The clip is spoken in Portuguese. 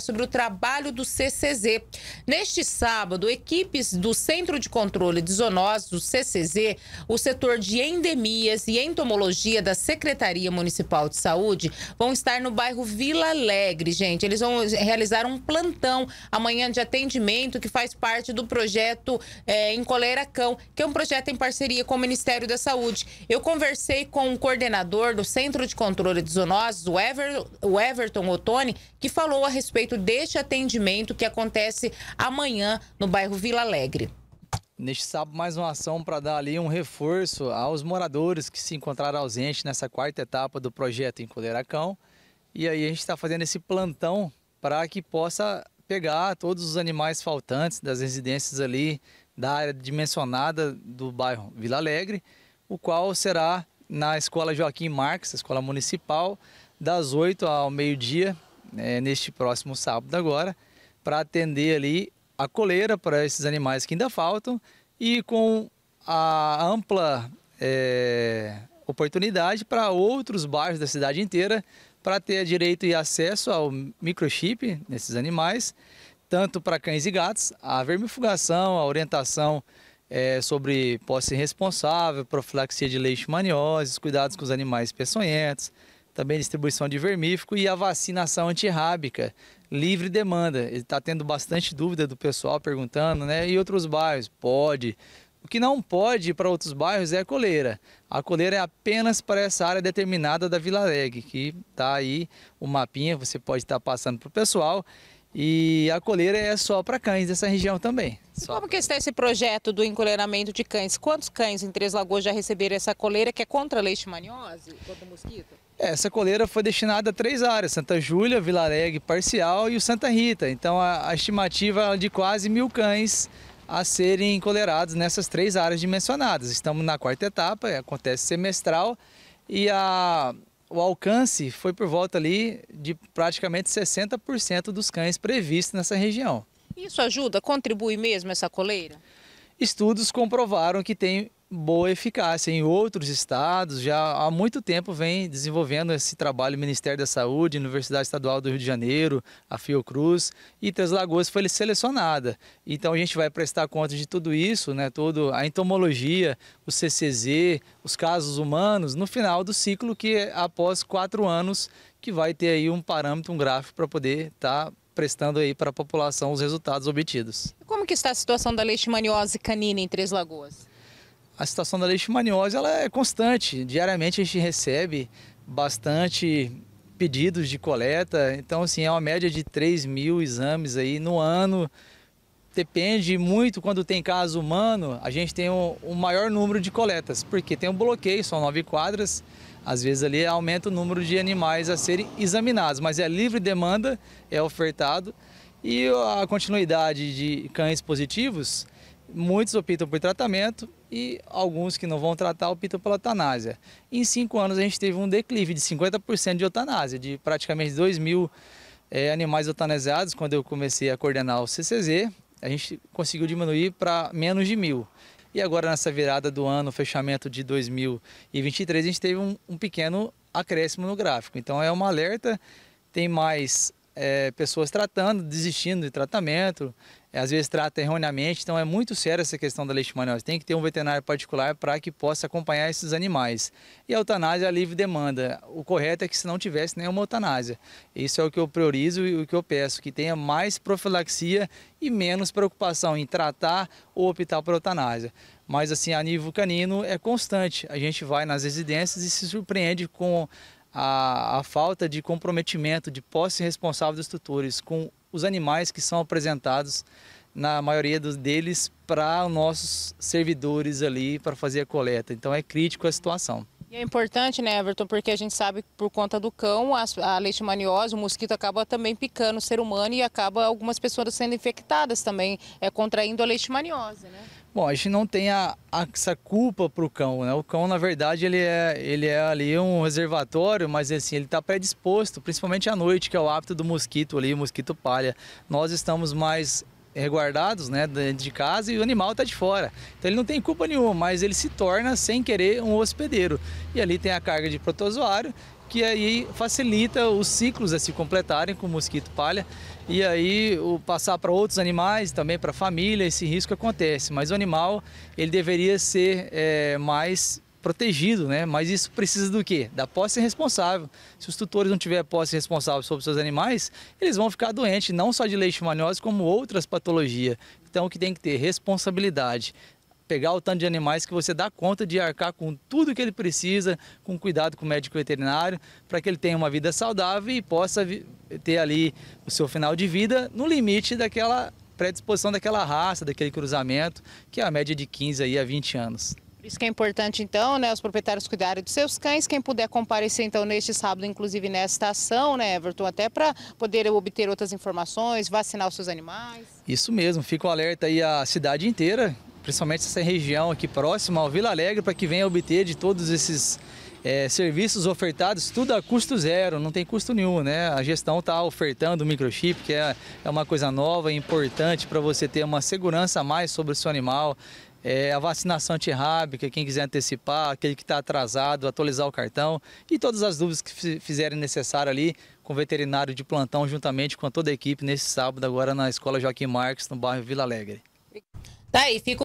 sobre o trabalho do CCZ. Neste sábado, equipes do Centro de Controle de Zoonoses, do CCZ, o setor de endemias e entomologia da Secretaria Municipal de Saúde, vão estar no bairro Vila Alegre, gente. Eles vão realizar um plantão amanhã de atendimento que faz parte do projeto é, Em coleira Cão, que é um projeto em parceria com o Ministério da Saúde. Eu conversei com o coordenador do Centro de Controle de Zoonoses, o, Ever, o Everton Ottoni, que falou a respeito respeito deste atendimento que acontece amanhã no bairro Vila Alegre. Neste sábado, mais uma ação para dar ali um reforço aos moradores que se encontraram ausentes nessa quarta etapa do projeto em Coleracão. E aí a gente está fazendo esse plantão para que possa pegar todos os animais faltantes das residências ali da área dimensionada do bairro Vila Alegre, o qual será na Escola Joaquim Marques, Escola Municipal, das 8 ao meio-dia, é, neste próximo sábado agora, para atender ali a coleira para esses animais que ainda faltam e com a ampla é, oportunidade para outros bairros da cidade inteira para ter direito e acesso ao microchip nesses animais, tanto para cães e gatos, a vermifugação, a orientação é, sobre posse responsável, profilaxia de leishmaniose cuidados com os animais peçonhentos, também distribuição de vermífugo e a vacinação antirrábica, livre demanda. Está tendo bastante dúvida do pessoal perguntando, né? E outros bairros? Pode. O que não pode para outros bairros é a coleira. A coleira é apenas para essa área determinada da Vila Alegre, que está aí o mapinha, você pode estar tá passando para o pessoal. E a coleira é só para cães dessa região também. Só. Como que está esse projeto do encolheiramento de cães? Quantos cães em Três Lagoas já receberam essa coleira que é contra a leishmaniose, contra o mosquito? É, essa coleira foi destinada a três áreas, Santa Júlia, Vila Alegre Parcial e o Santa Rita. Então a, a estimativa é de quase mil cães a serem encolerados nessas três áreas dimensionadas. Estamos na quarta etapa, acontece semestral e a o alcance foi por volta ali de praticamente 60% dos cães previstos nessa região. Isso ajuda, contribui mesmo essa coleira? Estudos comprovaram que tem boa eficácia. Em outros estados, já há muito tempo vem desenvolvendo esse trabalho o Ministério da Saúde, Universidade Estadual do Rio de Janeiro, a Fiocruz, e Três Lagoas foi selecionada. Então a gente vai prestar conta de tudo isso, né, toda a entomologia, o CCZ, os casos humanos, no final do ciclo, que é após quatro anos, que vai ter aí um parâmetro, um gráfico para poder estar tá prestando aí para a população os resultados obtidos. Como que está a situação da leishmaniose canina em Três Lagoas? a situação da leishmaniose ela é constante. Diariamente a gente recebe bastante pedidos de coleta. Então, assim, é uma média de 3 mil exames aí no ano. Depende muito quando tem caso humano, a gente tem o um, um maior número de coletas, porque tem um bloqueio, são nove quadras. Às vezes ali aumenta o número de animais a serem examinados, mas é livre demanda, é ofertado. E a continuidade de cães positivos, Muitos optam por tratamento e alguns que não vão tratar optam pela eutanásia. Em cinco anos a gente teve um declive de 50% de eutanásia, de praticamente 2 mil é, animais eutanasiados. Quando eu comecei a coordenar o CCZ, a gente conseguiu diminuir para menos de mil. E agora nessa virada do ano, fechamento de 2023, a gente teve um, um pequeno acréscimo no gráfico. Então é uma alerta, tem mais é, pessoas tratando, desistindo de tratamento, é, às vezes trata erroneamente, então é muito séria essa questão da leishmaniose. Tem que ter um veterinário particular para que possa acompanhar esses animais. E a eutanásia é a livre demanda. O correto é que se não tivesse nenhuma eutanásia. Isso é o que eu priorizo e o que eu peço, que tenha mais profilaxia e menos preocupação em tratar ou optar por eutanásia. Mas assim, a nível canino é constante. A gente vai nas residências e se surpreende com a, a falta de comprometimento, de posse responsável dos tutores com os animais que são apresentados, na maioria dos, deles, para nossos servidores ali para fazer a coleta. Então é crítico a situação. E é importante, né, Everton, porque a gente sabe que por conta do cão, a, a leishmaniose, o mosquito acaba também picando o ser humano e acaba algumas pessoas sendo infectadas também, é, contraindo a leishmaniose, né? Bom, a gente não tem a, a essa culpa para o cão, né? O cão, na verdade, ele é, ele é ali um reservatório, mas assim, ele está predisposto, principalmente à noite, que é o hábito do mosquito ali, o mosquito palha. Nós estamos mais guardados né, dentro de casa e o animal está de fora. Então ele não tem culpa nenhuma, mas ele se torna sem querer um hospedeiro. E ali tem a carga de protozoário que aí facilita os ciclos a se completarem com o mosquito palha e aí o passar para outros animais, também para a família, esse risco acontece. Mas o animal ele deveria ser é, mais protegido, né? Mas isso precisa do quê? Da posse responsável. Se os tutores não tiverem posse responsável sobre seus animais, eles vão ficar doentes, não só de leishmaniose, como outras patologias. Então, o que tem que ter? Responsabilidade pegar o tanto de animais que você dá conta de arcar com tudo que ele precisa, com cuidado com o médico veterinário, para que ele tenha uma vida saudável e possa ter ali o seu final de vida no limite daquela predisposição daquela raça, daquele cruzamento, que é a média de 15 aí a 20 anos. Por isso que é importante, então, né, os proprietários cuidarem dos seus cães. Quem puder comparecer, então, neste sábado, inclusive nesta ação, né, Everton, até para poder obter outras informações, vacinar os seus animais. Isso mesmo, fica o um alerta aí a cidade inteira, principalmente essa região aqui próxima ao Vila Alegre, para que venha obter de todos esses é, serviços ofertados, tudo a custo zero, não tem custo nenhum, né? A gestão está ofertando o microchip, que é, é uma coisa nova e importante para você ter uma segurança a mais sobre o seu animal, é, a vacinação antirrábica, quem quiser antecipar, aquele que está atrasado, atualizar o cartão e todas as dúvidas que fizerem necessário ali com o veterinário de plantão, juntamente com toda a equipe, nesse sábado, agora na Escola Joaquim Marques, no bairro Vila Alegre. Tá aí, fica